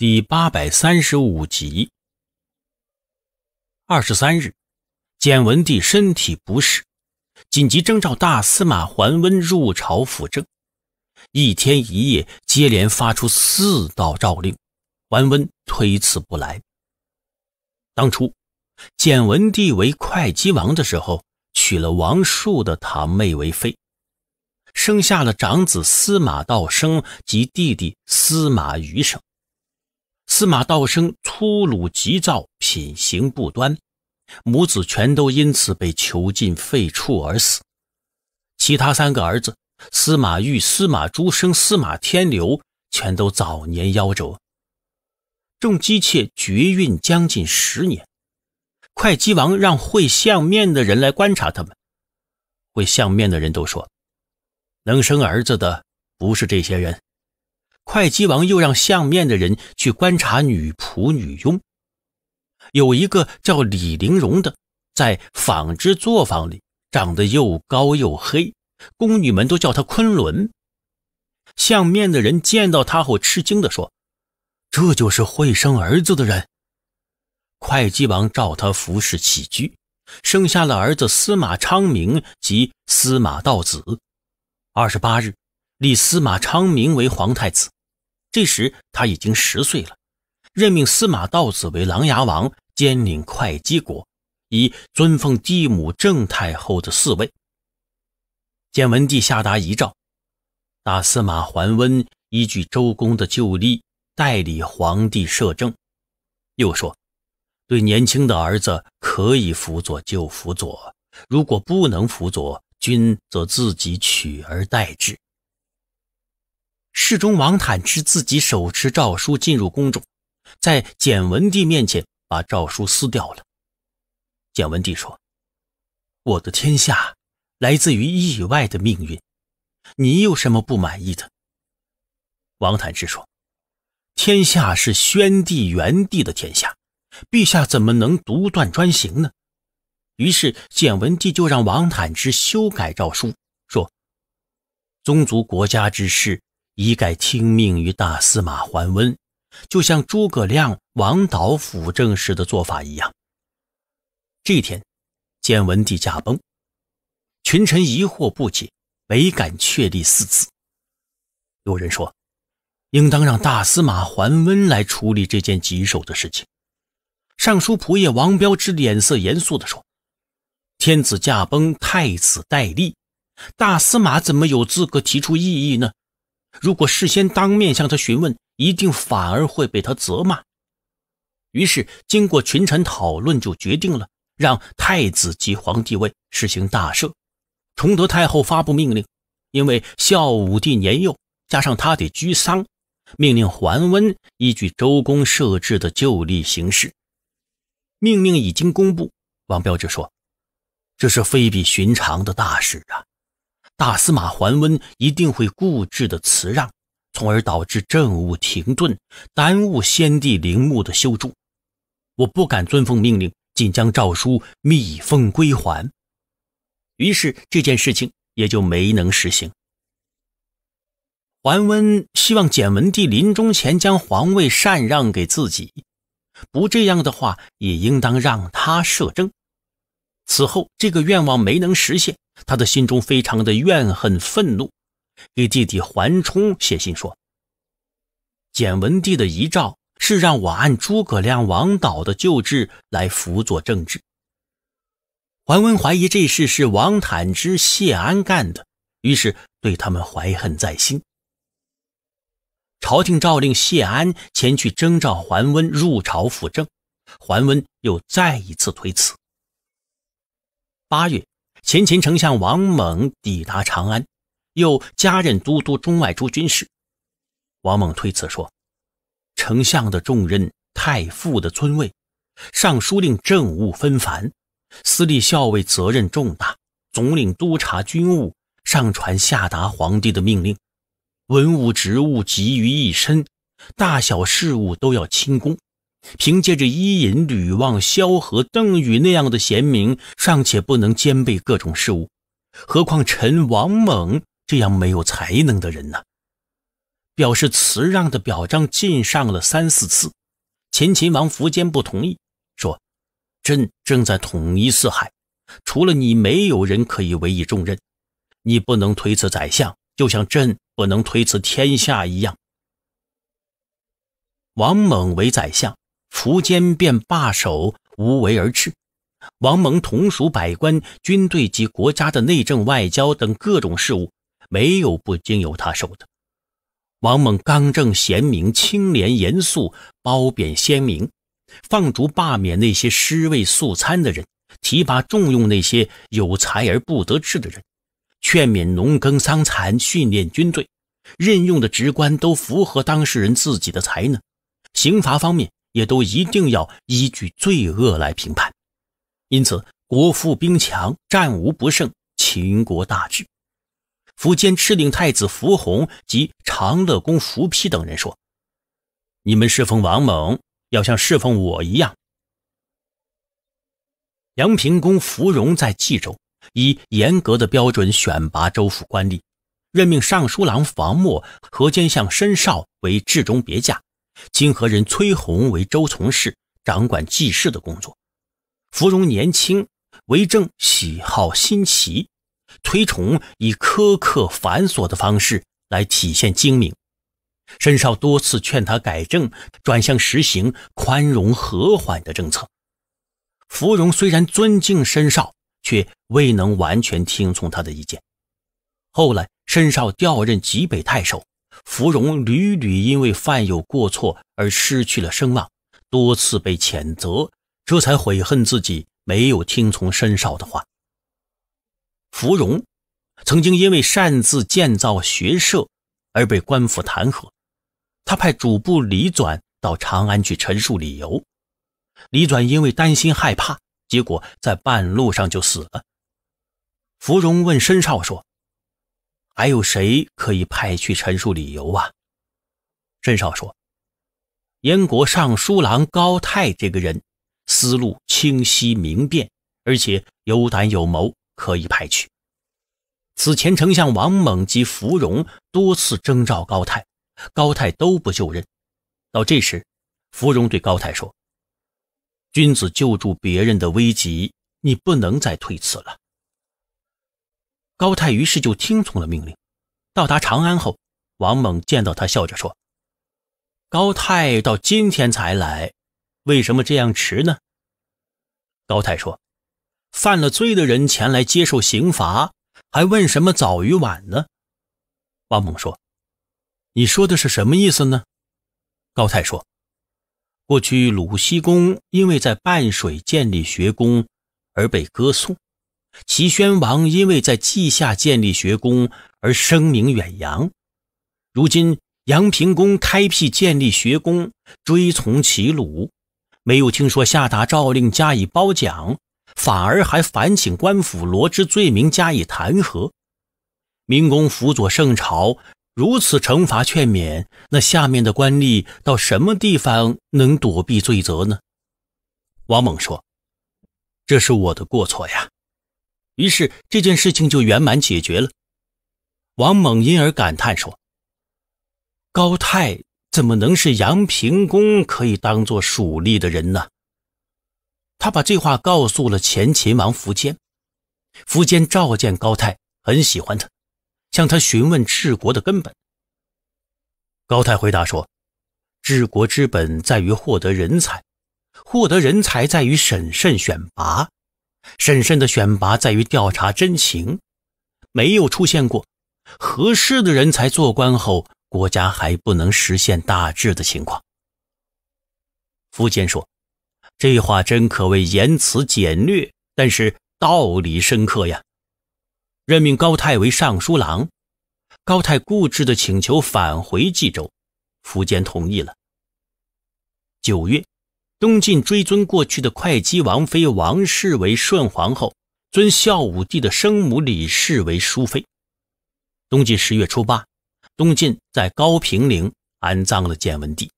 第八百三十五集，二十三日，简文帝身体不适，紧急征召大司马桓温入朝辅政。一天一夜，接连发出四道诏令，桓温推辞不来。当初，简文帝为会稽王的时候，娶了王庶的堂妹为妃，生下了长子司马道生及弟弟司马余生。司马道生粗鲁急躁，品行不端，母子全都因此被囚禁废黜而死。其他三个儿子司马昱、司马珠生、司马天流，全都早年夭折。众姬妾绝孕将近十年，会稽王让会相面的人来观察他们，会相面的人都说，能生儿子的不是这些人。会稽王又让相面的人去观察女仆、女佣。有一个叫李玲珑的，在纺织作坊里，长得又高又黑，宫女们都叫她“昆仑”。相面的人见到他后，吃惊地说：“这就是会生儿子的人。”会稽王召他服侍起居，生下了儿子司马昌明及司马道子。二十八日，立司马昌明为皇太子。这时他已经十岁了，任命司马道子为琅琊王，兼领会稽国，以尊奉继母郑太后的嗣位。建文帝下达遗诏，大司马桓温依据周公的旧例，代理皇帝摄政。又说，对年轻的儿子可以辅佐就辅佐，如果不能辅佐，君则自己取而代之。侍中，王坦之自己手持诏书进入宫中，在简文帝面前把诏书撕掉了。简文帝说：“我的天下来自于意外的命运，你有什么不满意的？”王坦之说：“天下是宣帝、元帝的天下，陛下怎么能独断专行呢？”于是简文帝就让王坦之修改诏书，说：“宗族国家之事。”一概听命于大司马桓温，就像诸葛亮、王导辅政时的做法一样。这天，建文帝驾崩，群臣疑惑不解，唯敢确立四子。有人说，应当让大司马桓温来处理这件棘手的事情。尚书仆射王彪之脸色严肃地说：“天子驾崩，太子戴笠，大司马怎么有资格提出异议呢？”如果事先当面向他询问，一定反而会被他责骂。于是，经过群臣讨论，就决定了让太子即皇帝位，实行大赦。崇德太后发布命令，因为孝武帝年幼，加上他得居丧，命令桓温依据周公设置的旧例行事。命令已经公布。王彪之说：“这是非比寻常的大事啊！”大司马桓温一定会固执的辞让，从而导致政务停顿，耽误先帝陵墓的修筑。我不敢遵奉命令，仅将诏书密封归还，于是这件事情也就没能实行。桓温希望简文帝临终前将皇位禅让给自己，不这样的话，也应当让他摄政。此后，这个愿望没能实现。他的心中非常的怨恨愤怒，给弟弟桓冲写信说：“简文帝的遗诏是让我按诸葛亮、王导的旧制来辅佐政治。”桓温怀疑这事是王坦之、谢安干的，于是对他们怀恨在心。朝廷诏令谢安前去征召桓温入朝辅政，桓温又再一次推辞。八月。前秦丞相王猛抵达长安，又加任都督中外诸军事。王猛推辞说：“丞相的重任，太傅的尊位，尚书令政务纷繁，司隶校尉责任重大，总领督察军务，上传下达皇帝的命令，文武职务集于一身，大小事务都要亲躬。”凭借着伊尹、吕望、萧何、邓禹那样的贤明，尚且不能兼备各种事务，何况臣王猛这样没有才能的人呢？表示辞让的表彰进上了三四次，前秦王苻坚不同意，说：“朕正在统一四海，除了你，没有人可以委以重任，你不能推辞宰相，就像朕不能推辞天下一样。”王猛为宰相。锄奸便罢手，无为而治。王蒙同属百官、军队及国家的内政、外交等各种事务，没有不经由他手的。王猛刚正贤明、清廉严肃，褒贬鲜明，放逐罢免那些尸位素餐的人，提拔重用那些有才而不得志的人，劝勉农耕桑蚕，训练军队，任用的职官都符合当事人自己的才能。刑罚方面。也都一定要依据罪恶来评判，因此国富兵强，战无不胜。秦国大举，苻坚敕令太子扶弘及长乐公扶丕等人说：“你们侍奉王猛，要像侍奉我一样。”阳平公扶融在冀州以严格的标准选拔州府官吏，任命尚书郎房默、河间相申绍为治中别驾。经河人崔弘为周从事，掌管祭祀的工作。芙蓉年轻，为政喜好新奇，推崇以苛刻繁琐的方式来体现精明。申少多次劝他改正，转向实行宽容和缓的政策。芙蓉虽然尊敬申少，却未能完全听从他的意见。后来，申少调任济北太守。芙蓉屡屡因为犯有过错而失去了声望，多次被谴责，这才悔恨自己没有听从申少的话。芙蓉曾经因为擅自建造学社而被官府弹劾，他派主簿李转到长安去陈述理由，李转因为担心害怕，结果在半路上就死了。芙蓉问申少说。还有谁可以派去陈述理由啊？郑少说，燕国尚书郎高泰这个人，思路清晰明辨，而且有胆有谋，可以派去。此前丞相王猛及芙蓉多次征召高泰，高泰都不就任。到这时，芙蓉对高泰说：“君子救助别人的危急，你不能再推辞了。”高泰于是就听从了命令，到达长安后，王猛见到他，笑着说：“高泰到今天才来，为什么这样迟呢？”高泰说：“犯了罪的人前来接受刑罚，还问什么早与晚呢？”王猛说：“你说的是什么意思呢？”高泰说：“过去鲁西公因为在半水建立学宫，而被歌颂。”齐宣王因为在稷下建立学宫而声名远扬，如今杨平公开辟建立学宫，追从齐鲁，没有听说下达诏令加以褒奖，反而还反请官府罗织罪名加以弹劾。明公辅佐圣朝，如此惩罚劝勉，那下面的官吏到什么地方能躲避罪责呢？王猛说：“这是我的过错呀。”于是这件事情就圆满解决了。王猛因而感叹说：“高泰怎么能是杨平公可以当做属吏的人呢？”他把这话告诉了前秦王苻坚。苻坚召见高泰，很喜欢他，向他询问治国的根本。高泰回答说：“治国之本在于获得人才，获得人才在于审慎选拔。”审慎的选拔在于调查真情，没有出现过合适的人才做官后，国家还不能实现大治的情况。苻坚说：“这话真可谓言辞简略，但是道理深刻呀。”任命高泰为尚书郎，高泰固执的请求返回冀州，苻坚同意了。九月。东晋追尊过去的会稽王妃王氏为顺皇后，尊孝武帝的生母李氏为淑妃。东晋十月初八，东晋在高平陵安葬了建文帝。